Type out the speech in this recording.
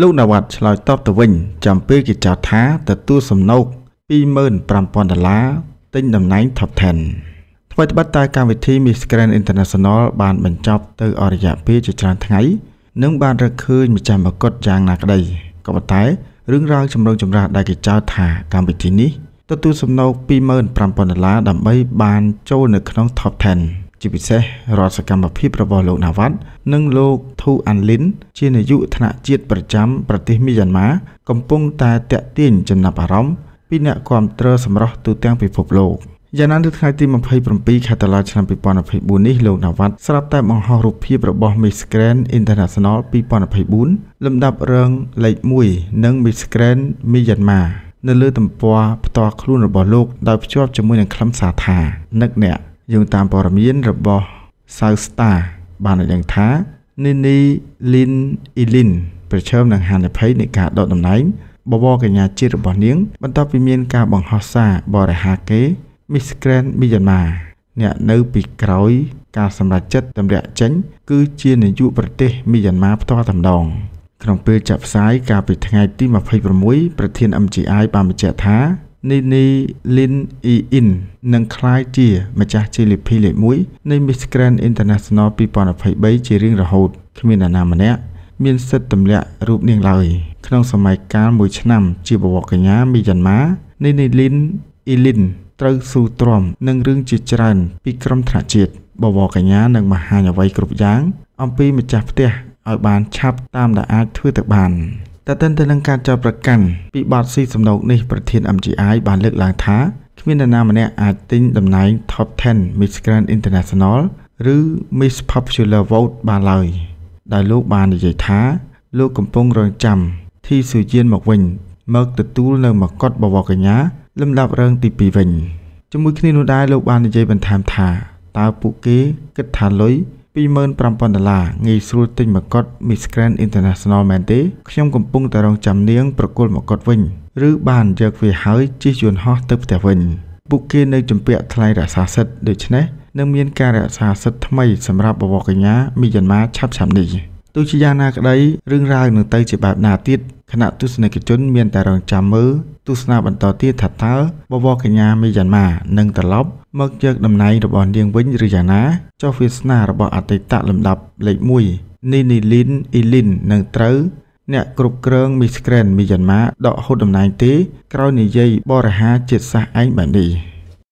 លោកណាវ៉ាត់ឆ្លើយតបទៅវិញចំពេលគេចោទថាទទួលសំណូក25,000ដុល្លារទិញតំណែង Top 10ថ្មីត្បិតតែកម្មវិធី Miss Grand International បានបញ្ចប់ទៅ អរិយាពេលជាច្រើនថ្ងៃ និង បានរកឃើញម្ចាស់មកុដយ៉ាងណាក្តីក៏ប៉ុន្តែរឿងរ៉ាវចម្រូងចម្រាសដែលគេចោទថាកម្មវិធីនេះទទួលសំណូក25,000ដុល្លារដើម្បីបានចូលនៅក្នុង Top 10ជាពិសេសរាល់សកម្មភាពរបស់លោកណាវ៉ាត់និងលោកធូអាន់លីនជានាយកថ្នាក់ជាតិប្រចាំប្រទេសមីយ៉ាន់ម៉ាកំពុងតែតាក់ទាញចំណាប់អារម្មណ៍ពីអ្នកគាំទ្រ សម្រាប់ទូទាំងពិភពលោកយ៉ាងណានៅថ្ងៃទី27ខែតុលាឆ្នាំ2024នេះលោកណាវ៉ាត់ស្រាប់តែបង្ហោះរូបភាពរបស់ Miss Grand International 2024លំដាប់រងលេខ1និង Miss Grand Myanmar នៅលើទំព័រផ្ទាល់ខ្លួនរបស់លោកដោយភ្ជាប់ជាមួយនឹងខ្លឹមសារថានឹកអ្នកយោងតាមព័ត៌មានរបស់ South Star បានឲ្យដឹងថា Nini Lin Ilin ប្រឈមនឹងហានិភ័យនៃការដកតំណែងបវរកញ្ញាជាតិរបស់នាង បន្ទាប់ពីមានការបង្ហោះសារបរិហាគេ Miss Grand Myanmar អ្នកនៅពីក្រោយការសម្រេចចិត្តតម្រាក់ចេញគឺជានាយកប្រទេសមីយ៉ាន់ម៉ាផ្ទាល់តែម្ដង ក្នុងពេលចាក់ផ្សាយកាលពីថ្ងៃទី26ប្រធាន MGI បានបញ្ជាក់ថានីនីលីនអ៊ីអ៊ីននឹងក្លាយជា ម្ចាស់ជាលេខ2លេខ1នៃ Miss Grand International 2023ជារៀងរហូតគ្មាននរណាម្នាក់មានសិទ្ធិទម្លាក់រូបនាងឡើយក្នុងសម័យកាលមួយឆ្នាំជាបវរកញ្ញាមីយ៉ាន់ម៉ានីនីលីនអ៊ីលីនត្រូវស៊ូទ្រាំនឹងរឿងជាច្រើនពីក្រុមថ្នាក់ជាតិបវរកញ្ញានឹងមហាញអ្វីគ្រប់យ៉ាង អំពីម្ចាស់ផ្ទះឲ្យបានឆាប់តាមដែលអាចធ្វើទៅបានតែទិនទៅនឹងការចោទប្រកាន់ពីបទស៊ីសំណូកនេះប្រធាន MGI បានលើកឡើងថាគ្មាននរណាម្នាក់អាចទិញតំណែង Top 10 Miss Grand International ឬ Miss Popular Vote បានឡើយដែលលោកបាននិយាយថា លោកកំពុងរងចាំ ធីស៊ូយៀនមកវិញមកទទួលនៅមកុដបវរកញ្ញាលំដាប់រងទី2វិញជាមួយគ្នានោះដែរលោកបាននិយាយបន្ថែមថាតើពួកគេគិតថាលុយ25000ដុល្លារងាយស្រួលទិញមកុដ Miss Grand International មែនទេខ្ញុំកំពុងតែរង់ចាំនាងប្រគល់មកុដវិញឬបានយកវាហើយជិះយន្តហោះទៅផ្ទះវិញពួកគេនៅជំពាក់ថ្លៃរក្សាសិទ្ធដូច្នេះនឹងមានការរក្សាសិទ្ធថ្មីសម្រាប់បវរកញ្ញាមីយ៉ាន់ម៉ាឆាប់ៗនេះទោះជាយ៉ាងណាក្តីរឿងរ៉ាវនឹងទៅជាបែបណាទៀតគណៈទស្សនិកជនមានតែរងចាំមើលទស្សនាបន្តទៀតថាតើបវរកញ្ញាមីយ៉ាន់ម៉ានឹងត្រឡប់មកយកតំណែងរបស់នាងវិញឬយ៉ាងណាចុះវាសនារបស់អតីតលំដាប់លេខ1នីនីលីនអ៊ីលីននឹងត្រូវ អ្នកគ្រប់គ្រងមីសក្រែនមីយ៉ាន់ម៉ាដកហូតតំណែងទេក្រោយនយោបាយបរិហាជាតិសាសន៍ឯងបែបនេះ